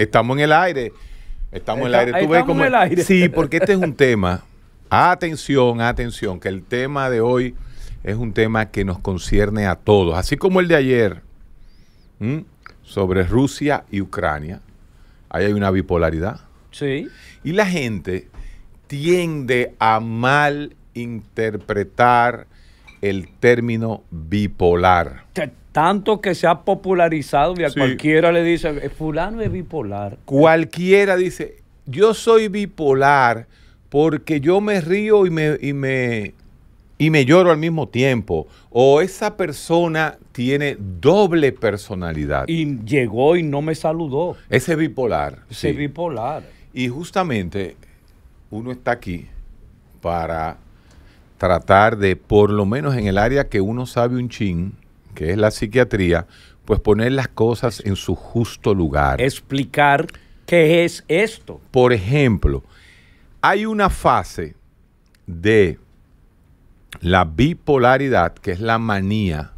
Estamos en el aire. Estamos en el aire. en el aire. Sí, porque este es un tema. Atención, atención, que el tema de hoy es un tema que nos concierne a todos. Así como el de ayer sobre Rusia y Ucrania. Ahí hay una bipolaridad. Sí. Y la gente tiende a malinterpretar el término bipolar. Tanto que se ha popularizado y a cualquiera le dice, eh, fulano es bipolar. Cualquiera dice, yo soy bipolar porque yo me río y me, y me, y me lloro al mismo tiempo. O esa persona tiene doble personalidad. Y llegó y no me saludó. Ese bipolar. Ese sí. bipolar. Y justamente uno está aquí para tratar de, por lo menos en el área que uno sabe un chin, que es la psiquiatría, pues poner las cosas en su justo lugar. Explicar qué es esto. Por ejemplo, hay una fase de la bipolaridad, que es la manía,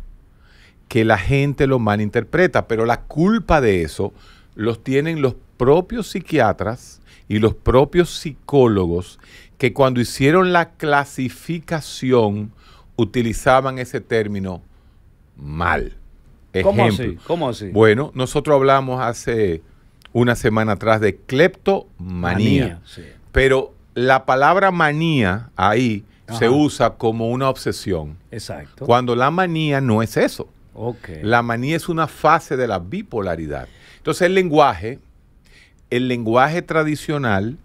que la gente lo malinterpreta, pero la culpa de eso los tienen los propios psiquiatras y los propios psicólogos que cuando hicieron la clasificación utilizaban ese término mal. ¿Cómo así? ¿Cómo Bueno, nosotros hablamos hace una semana atrás de cleptomanía. Pero la palabra manía ahí se usa como una obsesión. Exacto. Cuando la manía no es eso. La manía es una fase de la bipolaridad. Entonces el lenguaje, el lenguaje tradicional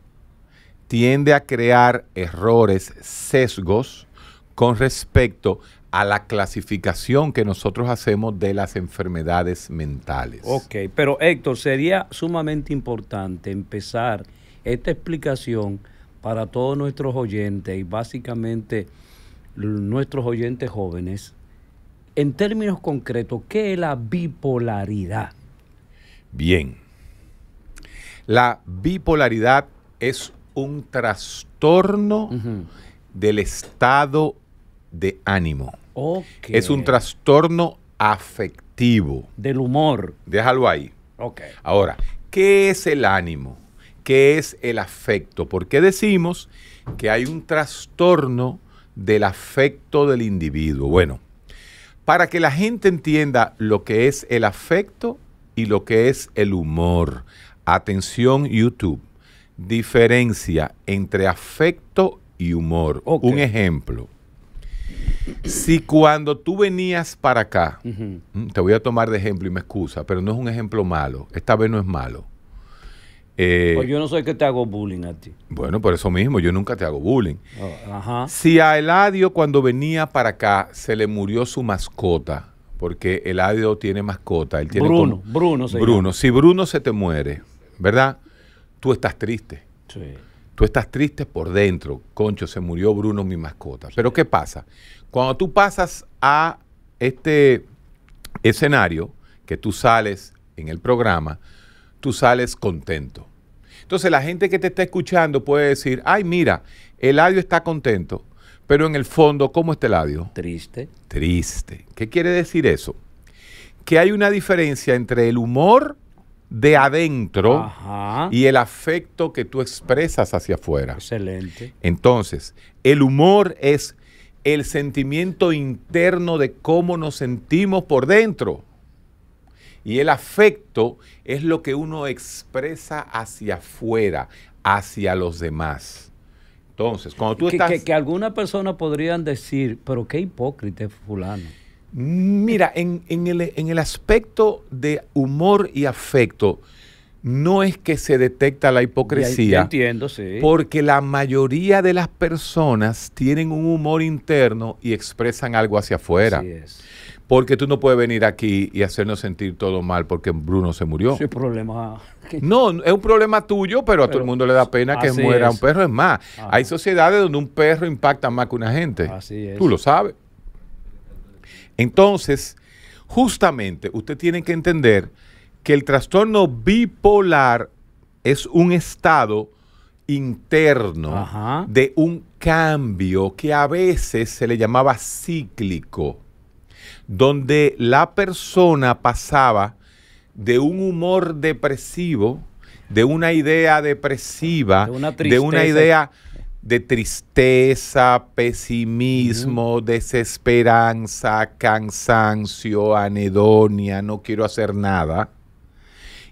tiende a crear errores, sesgos con respecto a la clasificación que nosotros hacemos de las enfermedades mentales. Ok, pero Héctor, sería sumamente importante empezar esta explicación para todos nuestros oyentes y básicamente nuestros oyentes jóvenes. En términos concretos, ¿qué es la bipolaridad? Bien. La bipolaridad es un trastorno del estado de ánimo. Es un trastorno afectivo. Del humor. Déjalo ahí. Ahora, ¿qué es el ánimo? ¿Qué es el afecto? ¿Por qué decimos que hay un trastorno del afecto del individuo? Bueno, para que la gente entienda lo que es el afecto y lo que es el humor. Atención YouTube, diferencia entre afecto y humor. Un ejemplo. Si cuando tú venías para acá, mm, te voy a tomar de ejemplo y me excusa, pero no es un ejemplo malo, esta vez no es malo. Eh, pues yo no soy que te hago bullying a ti. Bueno, por eso mismo, yo nunca te hago bullying. Oh, si a Eladio cuando venía para acá se le murió su mascota, porque Eladio tiene mascota, él tiene Bruno, Bruno, se Bruno, si Bruno se te muere, ¿verdad? Tú estás triste. Sí. Tú estás triste por dentro. Concho, se murió Bruno, mi mascota. Pero ¿qué pasa? Cuando tú pasas a este escenario, que tú sales en el programa, tú sales contento. Entonces la gente que te está escuchando puede decir, ay mira, el audio está contento, pero en el fondo, ¿cómo está el audio? Triste. Triste. ¿Qué quiere decir eso? Que hay una diferencia entre el humor de adentro y el afecto que tú expresas hacia afuera. Excelente. Entonces, el humor es el sentimiento interno de cómo nos sentimos por dentro. Y el afecto es lo que uno expresa hacia afuera, hacia los demás. Entonces, cuando tú que, estás... Que, que algunas podrían decir, pero qué hipócrita fulano. Mira, en, el, en el aspecto de humor y afecto, no es que se detecta la hipocresía. entiendo, sí. Porque la mayoría de las personas tienen un humor interno y expresan algo hacia afuera. Así es. Porque tú no puedes venir aquí y hacernos sentir todo mal porque Bruno se murió. Sí, problema. No, es un problema tuyo, pero, a todo el mundo le da pena que muera un perro. Es más, hay sociedades donde un perro impacta más que una gente. Así es. Tú lo sabes. Entonces, justamente, usted tiene que entender que el trastorno bipolar es un estado interno de un cambio que a veces se le llamaba cíclico, donde la persona pasaba de un humor depresivo, de una idea depresiva, de una, idea de tristeza, pesimismo, desesperanza, cansancio, anedonia, no quiero hacer nada,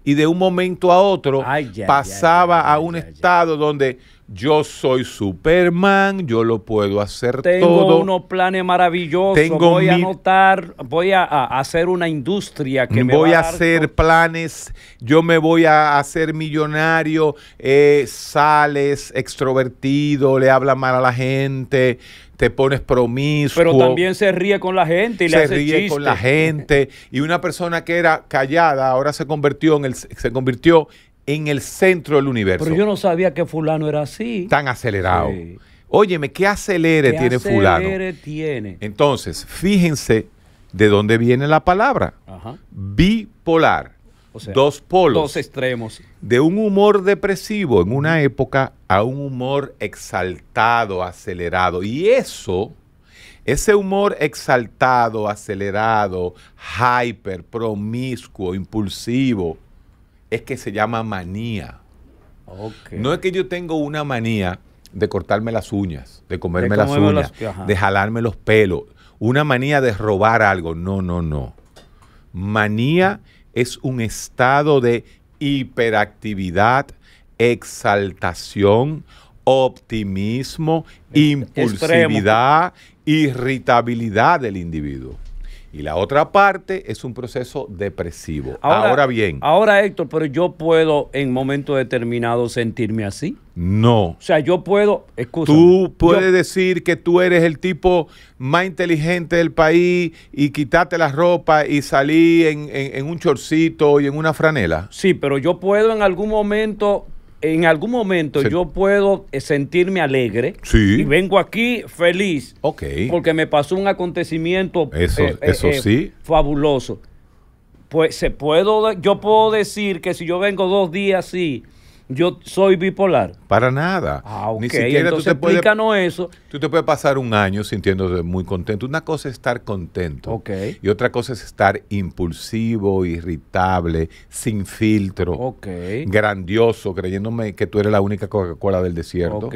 y de un momento a otro pasaba a un estado donde yo soy Superman, yo lo puedo hacer todo. Tengo unos planes maravillosos. voy a anotar, voy a, hacer una industria que me voy va a hacer planes. Yo me voy a hacer millonario. Eh, sales extrovertido, le habla mal a la gente te pones promiscuo. Pero también se ríe con la gente y le hace ríe con la gente y una persona que era callada ahora se convirtió en el se convirtió en el centro del universo. Pero yo no sabía que fulano era así. Tan acelerado. Óyeme, ¿qué acelere tiene fulano? fulano? acelere tiene? Entonces, fíjense de dónde viene la palabra. Bipolar. dos polos. Dos extremos. De un humor depresivo en una época a un humor exaltado, acelerado. Y eso, ese humor exaltado, acelerado, hyper, promiscuo, impulsivo, es que se llama manía. No es que yo tengo una manía de cortarme las uñas, de comerme las uñas, de jalarme los pelos, una manía de robar algo. No, no, no. Manía es un estado de hiperactividad, exaltación, optimismo, impulsividad, irritabilidad del individuo y la otra parte es un proceso depresivo. Ahora, bien. Ahora, Héctor, pero yo puedo en momento determinado sentirme así. No. O sea, yo puedo. tú puedes decir que tú eres el tipo más inteligente del país y quitarte la ropa y salir en, en un chorcito y en una franela. Sí, pero yo puedo en algún momento en algún momento yo puedo eh, sentirme alegre y vengo aquí feliz porque me pasó un acontecimiento eso, eh, eh, sí. fabuloso. Pues se puedo, yo puedo decir que si yo vengo dos días así yo soy bipolar. Para nada. Ah, ok. Ni siquiera Entonces, tú te explícanos eso. Tú te puedes pasar un año sintiéndote muy contento. Una cosa es estar contento. Ok. Y otra cosa es estar impulsivo, irritable, sin filtro. Ok. Grandioso, creyéndome que tú eres la única Coca-Cola del desierto.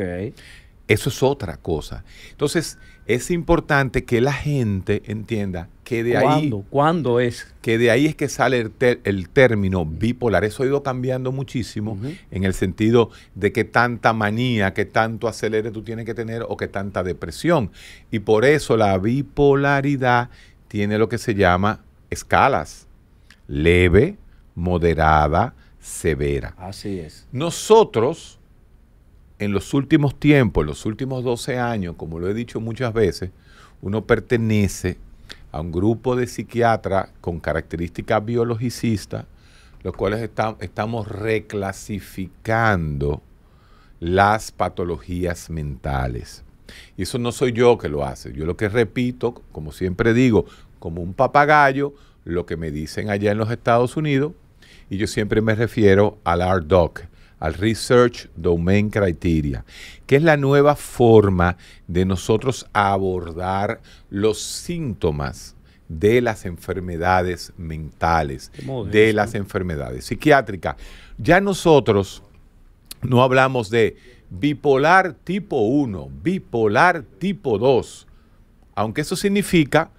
Eso es otra cosa. Entonces, es importante que la gente entienda que de ¿Cuándo? ahí... ¿Cuándo es? Que de ahí es que sale el, término bipolar. Eso ha ido cambiando muchísimo en el sentido de qué tanta manía, qué tanto acelere tú tienes que tener o qué tanta depresión. Y por eso la bipolaridad tiene lo que se llama escalas. Leve, moderada, severa. Así es. Nosotros en los últimos tiempos, en los últimos 12 años, como lo he dicho muchas veces, uno pertenece a un grupo de psiquiatras con características biologicistas, los cuales estamos reclasificando las patologías mentales. Y eso no soy yo que lo hace. Yo lo que repito, como siempre digo, como un papagayo, lo que me dicen allá en los Estados Unidos, y yo siempre me refiero al doc al Research Domain Criteria, que es la nueva forma de nosotros abordar los síntomas de las enfermedades mentales, de las enfermedades psiquiátricas. Ya nosotros no hablamos de bipolar tipo 1, bipolar tipo 2, aunque eso significa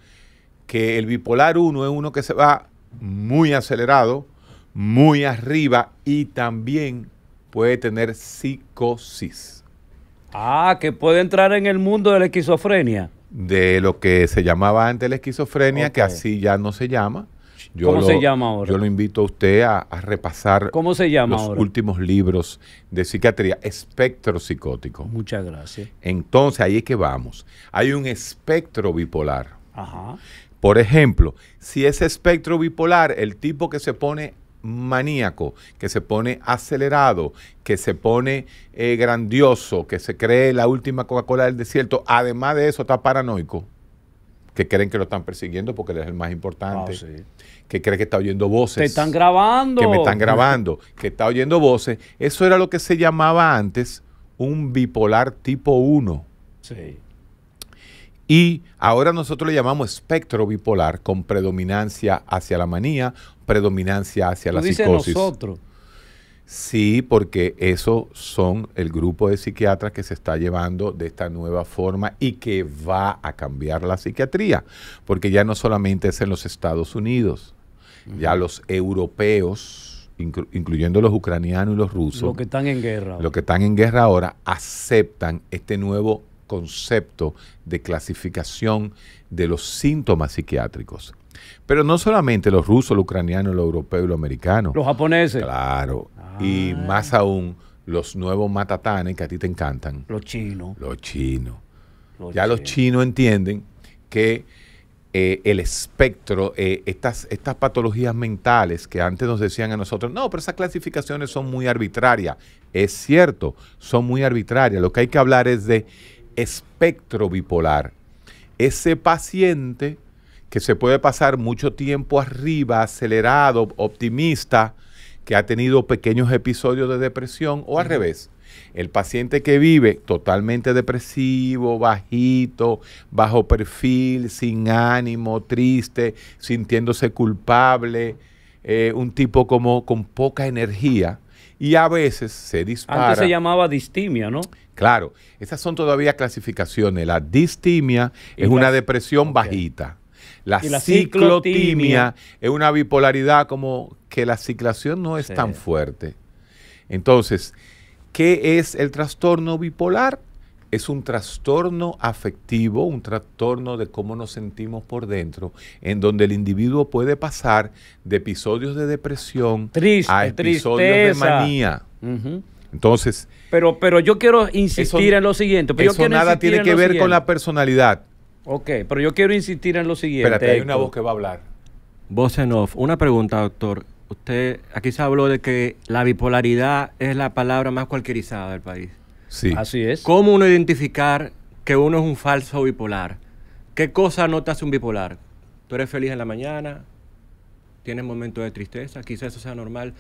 que el bipolar 1 es uno que se va muy acelerado, muy arriba y también puede tener psicosis. Ah, que puede entrar en el mundo de la esquizofrenia. De lo que se llamaba antes la esquizofrenia, que así ya no se llama. Yo ¿Cómo lo, se llama ahora? Yo lo invito a usted a, repasar ¿Cómo se los últimos libros de psiquiatría, espectro psicótico. Muchas gracias. Entonces, ahí es que vamos. Hay un espectro bipolar. Ajá. Por ejemplo, si ese espectro bipolar, el tipo que se pone maníaco, que se pone acelerado, que se pone eh, grandioso, que se cree la última Coca-Cola del desierto, además de eso está paranoico, que creen que lo están persiguiendo porque él es el más importante, ah, que cree que está oyendo voces. Te están grabando. Que me están grabando, que está oyendo voces. Eso era lo que se llamaba antes un bipolar tipo 1. Y ahora nosotros le llamamos espectro bipolar con predominancia hacia la manía, predominancia hacia la psicosis. nosotros. Sí, porque esos son el grupo de psiquiatras que se está llevando de esta nueva forma y que va a cambiar la psiquiatría, porque ya no solamente es en los Estados Unidos, ya los europeos, incluyendo los ucranianos y los rusos, los que están en guerra, los que están en guerra ahora aceptan este nuevo concepto de clasificación de los síntomas psiquiátricos. Pero no solamente los rusos, los ucranianos, los europeos y los americanos. Los japoneses. Claro. Y ah. más aún, los nuevos matatanes que a ti te encantan. Los chinos. Los chinos. ya los chinos entienden que eh, el espectro, eh, estas, estas patologías mentales que antes nos decían a nosotros, no, pero esas clasificaciones son muy arbitrarias. Es cierto, son muy arbitrarias. Lo que hay que hablar es de espectro bipolar. Ese paciente que se puede pasar mucho tiempo arriba, acelerado, optimista, que ha tenido pequeños episodios de depresión o al revés. El paciente que vive totalmente depresivo, bajito, bajo perfil, sin ánimo, triste, sintiéndose culpable, eh, un tipo como con poca energía, y a veces se dispara. Antes se llamaba distimia, ¿no? Claro, esas son todavía clasificaciones. La distimia es una depresión bajita. La, ciclotimia, es una bipolaridad como que la ciclación no es tan fuerte. Entonces, ¿qué es el trastorno bipolar? es un trastorno afectivo, un trastorno de cómo nos sentimos por dentro, en donde el individuo puede pasar de episodios de depresión Triste, a episodios de manía. Entonces. Pero, pero yo quiero insistir en lo siguiente. Pero eso nada tiene que ver con la personalidad. Ok, pero yo quiero insistir en lo siguiente. Espérate, hay una voz que va a hablar. Voz en off. Una pregunta, doctor. Usted, aquí se habló de que la bipolaridad es la palabra más cualquierizada del país. Sí. Así es. ¿Cómo uno identificar que uno es un falso bipolar? ¿Qué cosa no te hace un bipolar? Tú eres feliz en la mañana, tienes momentos de tristeza, quizás eso sea normal.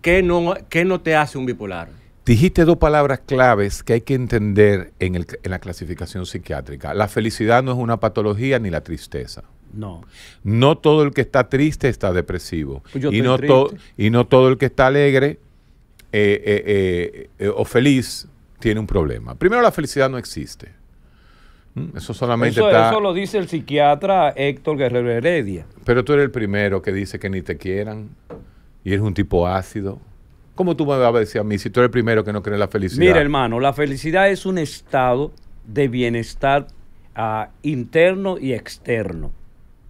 ¿Qué no, qué no te hace un bipolar? Dijiste dos palabras claves que hay que entender en, el, en la clasificación psiquiátrica. La felicidad no es una patología ni la tristeza. No. No todo el que está triste está depresivo. Pues y, no triste. y no todo el que está alegre eh, eh, eh, o feliz tiene un problema. Primero, la felicidad no existe. Mm, eso solamente eso, está... eso lo dice el psiquiatra Héctor Guerrero Heredia. Pero tú eres el primero que dice que ni te quieran y eres un tipo ácido. ¿Cómo tú me vas a decir a mí si tú eres el primero que no cree la felicidad? Mira, hermano, la felicidad es un estado de bienestar ah, interno y externo.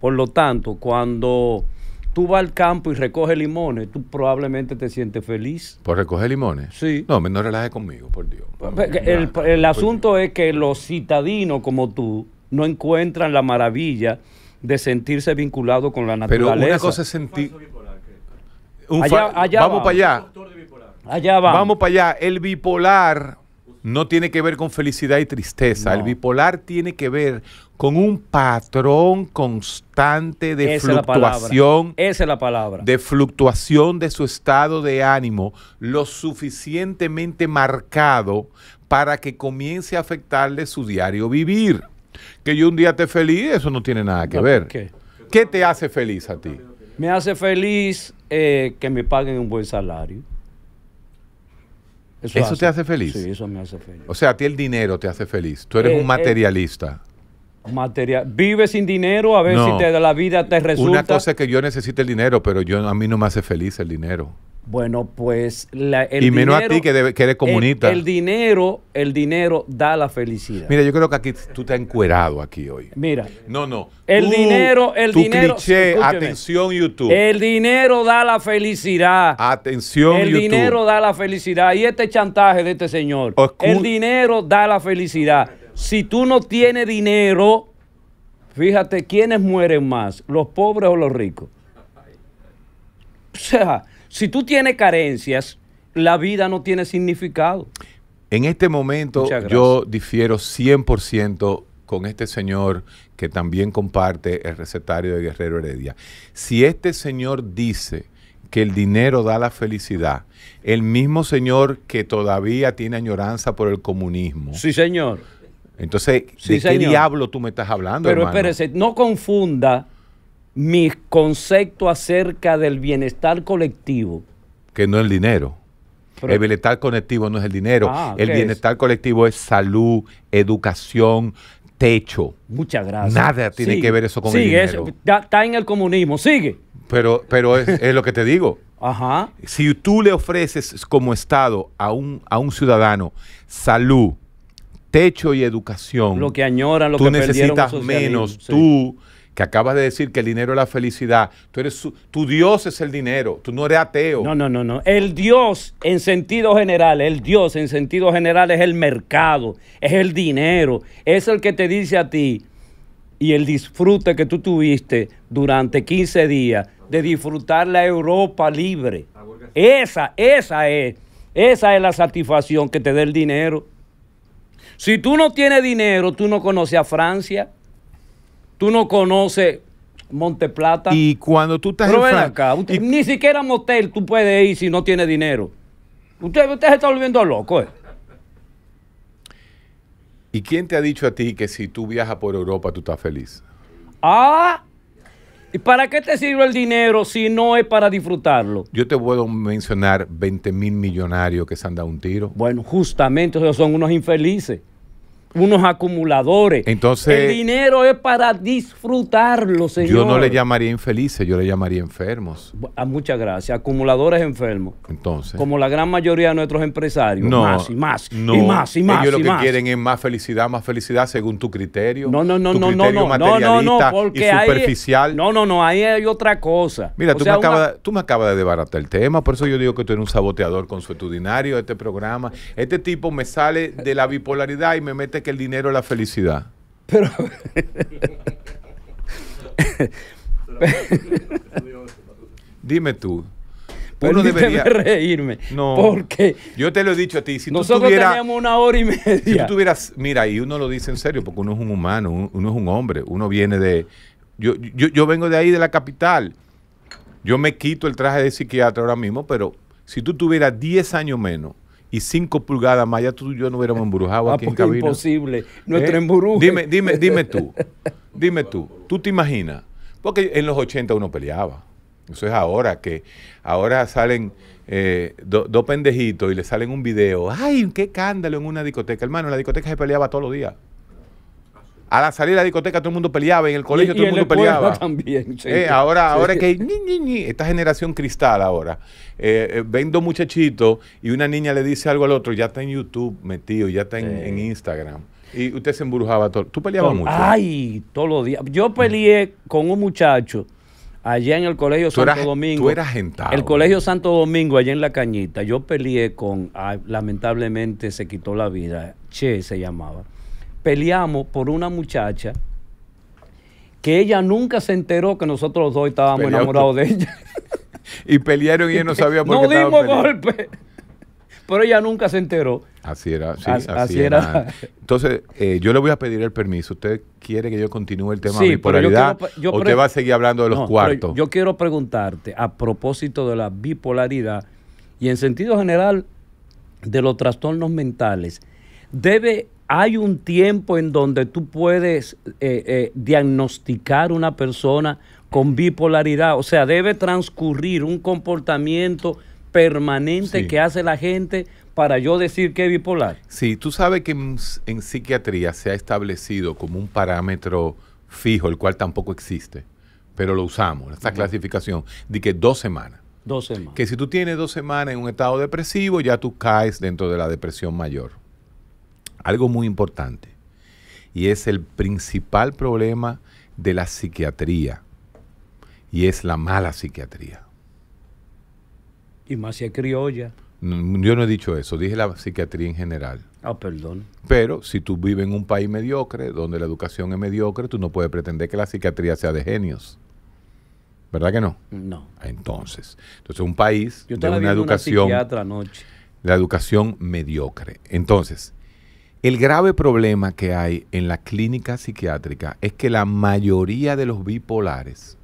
Por lo tanto, cuando tú vas al campo y recoges limones, tú probablemente te sientes feliz. ¿Por recoger limones? Sí. No, no relajes conmigo, por Dios. Pues, el, pues, asunto es que los citadinos como tú no encuentran la maravilla de sentirse vinculado con la naturaleza. Pero una cosa es sentir... allá, allá vamos, para allá. Allá vamos. Vamos para allá. El bipolar no tiene que ver con felicidad y tristeza. El bipolar tiene que ver con un patrón constante de fluctuación. Esa es la palabra. De fluctuación de su estado de ánimo lo suficientemente marcado para que comience a afectarle su diario vivir. Que yo un día esté feliz, eso no tiene nada que ver. ¿qué? te hace feliz a ti? Me hace feliz eh, que me paguen un buen salario. Eso, te hace feliz. Sí, eso me hace feliz. O sea, a ti el dinero te hace feliz. Tú eres eh, un eh, materialista. material. Vive sin dinero a ver si te, la vida te resulta. Una cosa es que yo necesite el dinero, pero yo a mí no me hace feliz el dinero. Bueno, pues la, el y menos a ti que, eres comunista. El, dinero, el dinero da la felicidad. Mira, yo creo que aquí tú te has encuerado aquí hoy. Mira. No, no. El dinero, el tu dinero. Cliché, atención YouTube. El dinero da la felicidad. Atención el YouTube. El dinero da la felicidad y este chantaje de este señor. el dinero da la felicidad. Si tú no tienes dinero, fíjate quiénes mueren más, los pobres o los ricos. O sea, si tú tienes carencias, la vida no tiene significado. En este momento yo difiero 100% con este señor que también comparte el recetario de Guerrero Heredia. Si este señor dice que el dinero da la felicidad, el mismo señor que todavía tiene añoranza por el comunismo. Sí, señor. Entonces, ¿de qué diablo tú me estás hablando? Pero espérese, no confunda mi concepto acerca del bienestar colectivo. Que no es el dinero. el bienestar colectivo no es el dinero. Ah, el bienestar colectivo es salud, educación, techo. Muchas gracias. Nada tiene que ver eso con el dinero. Eso, está en el comunismo, sigue. Pero, pero es, lo que te digo. Ajá. Si tú le ofreces como Estado a un, a un ciudadano salud, techo y educación, lo que añoran, lo tú necesitas menos. Tú que acabas de decir que el dinero es la felicidad. Tú eres tu Dios es el dinero. Tú no eres ateo. No, no, no, no. El Dios en sentido general, el Dios en sentido general es el mercado, es el dinero, es el que te dice a ti y el disfrute que tú tuviste durante 15 días de disfrutar la Europa libre. Esa, esa es, esa es la satisfacción que te da el dinero. Si tú no tienes dinero, tú no conoces a Francia. Tú no conoces Monteplata. Y cuando tú estás Pero ven acá, ni siquiera motel tú puedes ir si no tienes dinero. Usted, se está volviendo loco. Eh. ¿Y quién te ha dicho a ti que si tú viajas por Europa tú estás feliz? Ah, ¿y para qué te sirve el dinero si no es para disfrutarlo? Yo te puedo mencionar 20 mil millonarios que se han dado un tiro. Bueno, justamente son unos infelices unos acumuladores. Entonces, el dinero es para disfrutarlo, señor. Yo no le llamaría infelices, yo le llamaría enfermos. Ah, muchas gracias. Acumuladores enfermos. Entonces. Como la gran mayoría de nuestros empresarios. No, más y más y más y más. Ellos lo que quieren es más felicidad, más felicidad según tu criterio. No, no, no, no, no, no, no, no, y superficial. no, no, no, ahí hay otra cosa. Mira, tú, me acabas de, tú, me acabas de el tema, por eso yo digo que tú eres un saboteador consuetudinario de este programa. Este tipo me sale de la bipolaridad y me mete el dinero es la felicidad. Pero. Dime tú. Uno debería reírme. No. Porque yo te lo he dicho a ti. Si nosotros tú teníamos una hora y media. Si tuvieras, mira, y uno lo dice en serio, porque uno es un humano, uno es un hombre, uno viene de. Yo, yo vengo de ahí, de la capital. Yo me quito el traje de psiquiatra ahora mismo, pero si tú tuvieras 10 años menos, y 5 pulgadas más, ya tú y yo no hubiéramos embrujado ah, aquí en pues, cabina. imposible. Nuestro ¿Eh? Dime, dime, dime tú. Dime tú. ¿Tú te imaginas? Porque en los 80 uno peleaba. Eso es ahora que ahora salen eh, dos pendejitos y le salen un video. ¡Ay, qué cándalo en una discoteca! Hermano, en la discoteca se peleaba todos los días a la salida de la discoteca todo el mundo peleaba, en el colegio todo el mundo peleaba. Eh, ahora, ahora que esta generación cristal ahora. Eh, eh, ven dos muchachitos y una niña le dice algo al otro, ya está en YouTube metido, ya está en, Instagram. Y usted se embrujaba todo. ¿Tú peleabas mucho? Ay, todos los días. Yo peleé con un muchacho allá en el Colegio Santo Domingo. Tú eras El Colegio Santo Domingo, allá en La Cañita. Yo peleé con, ah, lamentablemente se quitó la vida. Che se llamaba peleamos por una muchacha que ella nunca se enteró que nosotros los dos estábamos enamorados de ella. y pelearon y ella no sabía por no qué. No dimos golpe. Pero ella nunca se enteró. Así era, así, era. Entonces, eh, yo le voy a pedir el permiso. ¿Usted quiere que yo continúe el tema sí, la bipolaridad? ¿O usted va a seguir hablando de los cuartos? Yo quiero preguntarte a propósito de la bipolaridad y en sentido general de los trastornos mentales. ¿Debe hay un tiempo en donde tú puedes diagnosticar eh, a eh, diagnosticar una persona con bipolaridad. O sea, debe transcurrir un comportamiento permanente que hace la gente para yo decir que es bipolar. Sí, tú sabes que en, psiquiatría se ha establecido como un parámetro fijo, el cual tampoco existe, pero lo usamos, esta clasificación, de que dos semanas. Dos semanas. Que si tú tienes dos semanas en un estado depresivo, ya tú caes dentro de la depresión mayor algo muy importante y es el principal problema de la psiquiatría y es la mala psiquiatría. Y más si es criolla. yo no he dicho eso, dije la psiquiatría en general. Ah, perdón. Pero si tú vives en un país mediocre, donde la educación es mediocre, tú no puedes pretender que la psiquiatría sea de genios. ¿Verdad que no? No. Ah, entonces, entonces un país yo de una educación una anoche. la educación mediocre. Entonces, el grave problema que hay en la clínica psiquiátrica es que la mayoría de los bipolares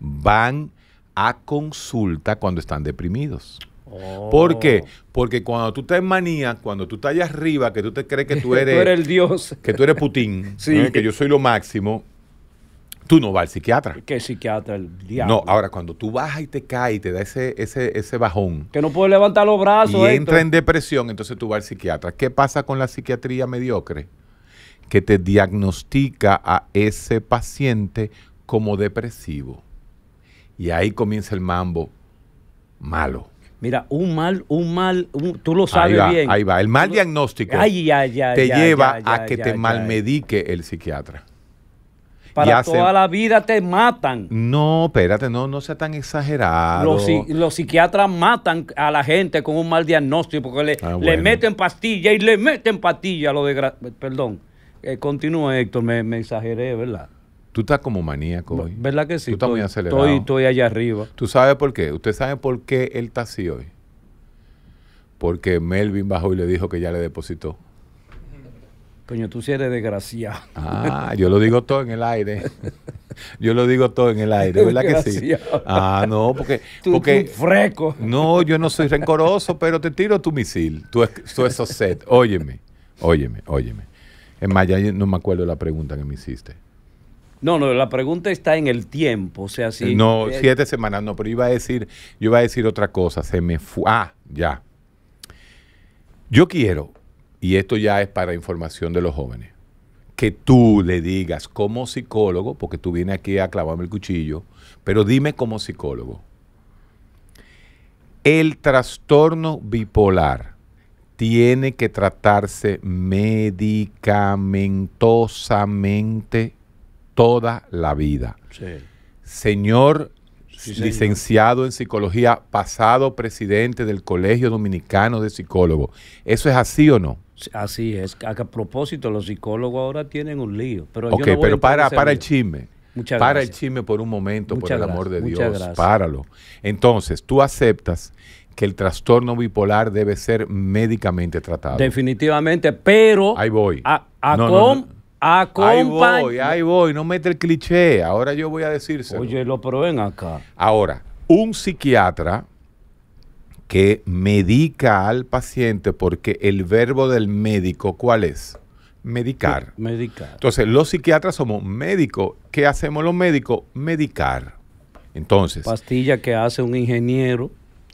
van a consulta cuando están deprimidos. Oh. ¿Por qué? Porque cuando tú estás en manía, cuando tú estás allá arriba, que tú te crees que tú eres... el dios. Que tú eres Putin, ¿eh? que yo soy lo máximo, Tú no vas al psiquiatra. ¿Qué psiquiatra? El diablo. No, ahora cuando tú bajas y te caes y te da ese, ese, ese bajón. Que no puedes levantar los brazos. Y entra en depresión, entonces tú vas al psiquiatra. ¿Qué pasa con la psiquiatría mediocre? Que te diagnostica a ese paciente como depresivo. Y ahí comienza el mambo malo. Mira, un mal, un mal, tú lo sabes bien. Ahí va, el mal diagnóstico ya te lleva a que te malmedique el psiquiatra para toda la vida te matan. No, espérate, no, no sea tan exagerado. Los, psiquiatras matan a la gente con un mal diagnóstico porque le, ah, meten pastilla y le meten pastilla. Lo de, perdón, eh, continúa Héctor, me, exageré, ¿verdad? Tú estás como maníaco hoy. ¿Verdad que sí? Tú estás estoy, muy estoy, allá arriba. ¿Tú sabes por qué? ¿Usted sabe por qué él está así hoy? Porque Melvin bajó y le dijo que ya le depositó. Coño, tú sí eres desgraciado. Ah, yo lo digo todo en el aire. Yo lo digo todo en el aire, ¿verdad que sí? Ah, no, porque... Tú, porque freco. No, yo no soy rencoroso, pero te tiro tu misil, Tú tu esos set. Óyeme, óyeme, óyeme. Es más, ya no me acuerdo la pregunta que me hiciste. No, no, la pregunta está en el tiempo, o sea, si... No, siete semanas, no, pero iba a decir, yo iba a decir otra cosa, se me fue... Ah, ya. Yo quiero y esto ya es para información de los jóvenes, que tú le digas como psicólogo, porque tú vienes aquí a clavarme el cuchillo, pero dime como psicólogo, el trastorno bipolar tiene que tratarse medicamentosamente toda la vida. Señor licenciado en psicología, pasado presidente del Colegio Dominicano de Psicólogos, ¿eso es así o no? Así es. A, propósito, los psicólogos ahora tienen un lío. Pero ok, pero para, para el chisme. para el chisme por un momento, por el amor de Dios. Gracias. Páralo. Entonces, tú aceptas que el trastorno bipolar debe ser médicamente tratado. Definitivamente, pero. Ahí voy. A, Ahí voy, ahí voy. No mete el cliché. Ahora yo voy a decirse. Oye, lo prueben acá. Ahora, un psiquiatra que medica al paciente porque el verbo del médico, ¿cuál es? Medicar. Medicar. Entonces, los psiquiatras somos médicos. ¿Qué hacemos los médicos? Medicar. Entonces. Pastilla que hace un ingeniero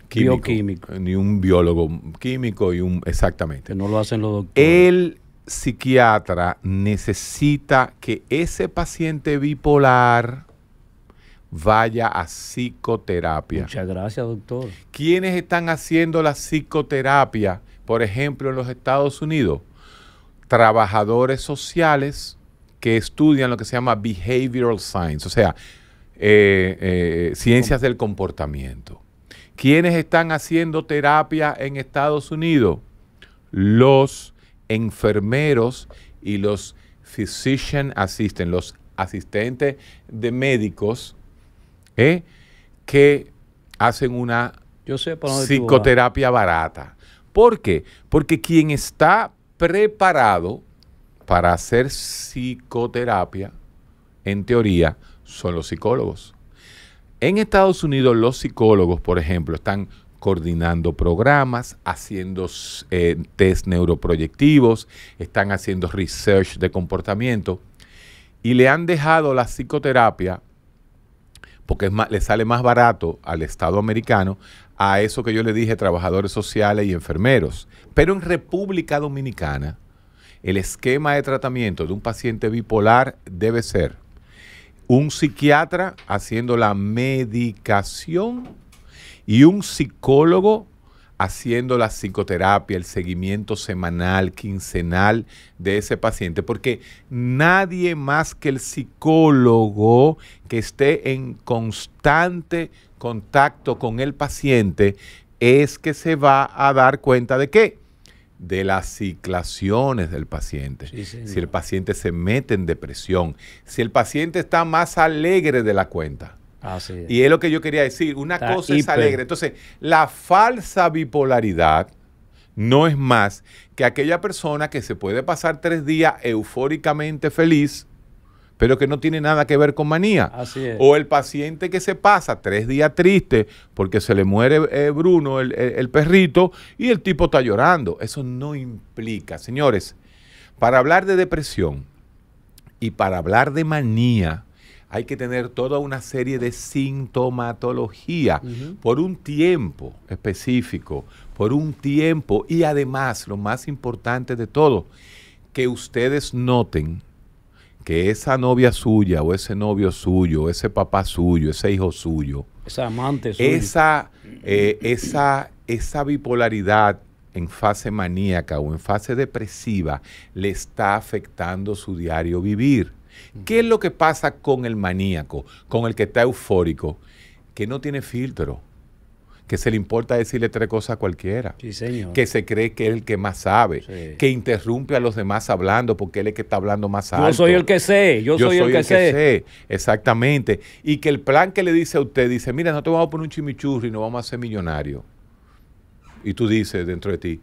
químico, bioquímico. Ni un biólogo químico y un. Exactamente. Que no lo hacen los doctores. El psiquiatra necesita que ese paciente bipolar vaya a psicoterapia. Muchas gracias, doctor. ¿Quiénes están haciendo la psicoterapia, por ejemplo, en los Estados Unidos? Trabajadores sociales que estudian lo que se llama behavioral science, o sea, eh, eh, ciencias del comportamiento. ¿Quiénes están haciendo terapia en Estados Unidos? Los enfermeros y los physician assistants, los asistentes de médicos ¿eh? que hacen una psicoterapia barata. ¿Por qué? Porque quien está preparado para hacer psicoterapia, en teoría, son los psicólogos. En Estados Unidos los psicólogos, por ejemplo, están coordinando programas, haciendo eh, test neuroproyectivos, están haciendo research de comportamiento y le han dejado la psicoterapia porque más, le sale más barato al Estado americano a eso que yo le dije, trabajadores sociales y enfermeros. Pero en República Dominicana, el esquema de tratamiento de un paciente bipolar debe ser un psiquiatra haciendo la medicación y un psicólogo haciendo la psicoterapia, el seguimiento semanal, quincenal de ese paciente, porque nadie más que el psicólogo que esté en constante contacto con el paciente es que se va a dar cuenta de qué? de las ciclaciones del paciente. si el paciente se mete en depresión, si el paciente está más alegre de la cuenta. Y es lo que yo quería decir, una cosa es alegre. Entonces, la falsa bipolaridad no es más que aquella persona que se puede pasar tres días eufóricamente feliz, pero que no tiene nada que ver con manía. O el paciente que se pasa tres días triste porque se le muere eh, Bruno, el perrito, y el tipo está llorando. Eso no implica, señores, para hablar de depresión y para hablar de manía, hay que tener toda una serie de sintomatología por un tiempo específico, por un tiempo y además, lo más importante de todo, que ustedes noten que esa novia suya o ese novio suyo, ese papá suyo, ese hijo suyo, esa amante suya, esa, eh, esa, esa bipolaridad en fase maníaca o en fase depresiva le está afectando su diario vivir. ¿Qué es lo que pasa con el maníaco, con el que está eufórico, que no tiene filtro? que se le importa decirle tres cosas a cualquiera, que se cree que es el que más sabe, que interrumpe a los demás hablando porque él es el que está hablando más alto. Yo soy el que sé, yo, soy, el, que, el que, sé. Exactamente. Y que el plan que le dice a usted, dice, mira, no te vamos a poner un chimichurri, no vamos a ser millonarios. Y tú dices dentro de ti,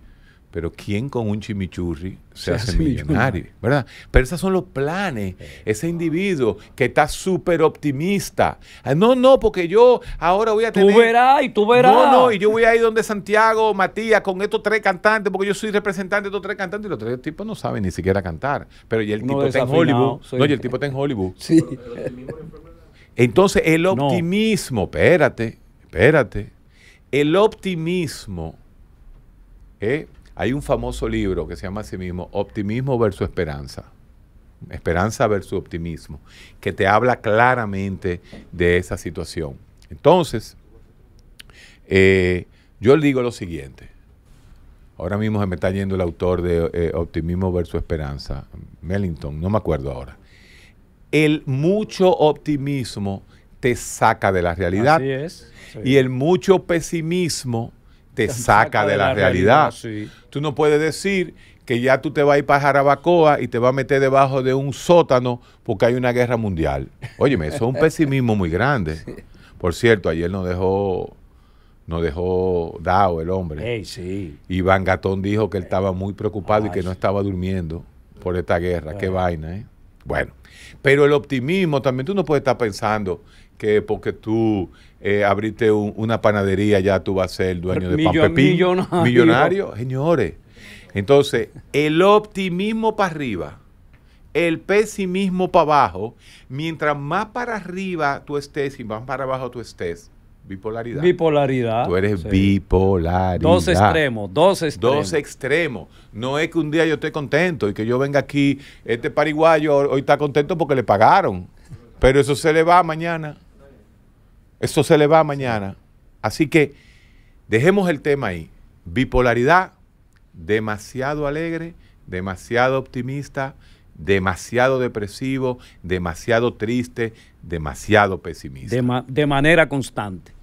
pero ¿quién con un chimichurri se, hace, millonario? ¿Verdad? Pero esos son los planes. Ese individuo que está súper optimista. Ah, no, no, porque yo ahora voy a tener... Tú verás y tú verás. No, no, y yo voy a ir donde Santiago, Matías, con estos tres cantantes, porque yo soy representante de estos tres cantantes. Y los tres tipos no saben ni siquiera cantar. Pero y el tipo está en Hollywood. No, y el tipo está en Hollywood. Sí. Entonces, el optimismo, espérate, espérate. El optimismo... ¿eh? Hay un famoso libro que se llama a sí mismo Optimismo versus Esperanza. Esperanza versus optimismo, que te habla claramente de esa situación. Entonces, eh, yo le digo lo siguiente. Ahora mismo se me está yendo el autor de eh, Optimismo versus Esperanza, Mellington, no me acuerdo ahora. El mucho optimismo te saca de la realidad. Así es. Y el mucho pesimismo te saca de, la, realidad. Tú no puedes decir que ya tú te vas a ir para Jarabacoa y te vas a meter debajo de un sótano porque hay una guerra mundial. Óyeme, eso es un pesimismo muy grande. Por cierto, ayer nos dejó nos dejó dado el hombre. sí. Y Van Gatón dijo que él estaba eh, muy preocupado y que no estaba durmiendo por esta guerra. Qué ah. vaina, ¿eh? Bueno, pero el optimismo también, tú no puedes estar pensando que porque tú eh, abrirte una panadería, ya tú vas a ser el dueño de Millonario. millonario. señores. Entonces, el optimismo para arriba, el pesimismo para abajo, mientras más para arriba tú estés y más para abajo tú estés, bipolaridad. Bipolaridad. Tú eres bipolaridad. Dos extremos, dos extremos. Dos extremos. No es que un día yo esté contento y que yo venga aquí, este paraguayo hoy está contento porque le pagaron, pero eso se le va mañana. Eso se le va mañana. Así que dejemos el tema ahí. Bipolaridad, demasiado alegre, demasiado optimista, demasiado depresivo, demasiado triste, demasiado pesimista. De, de manera constante.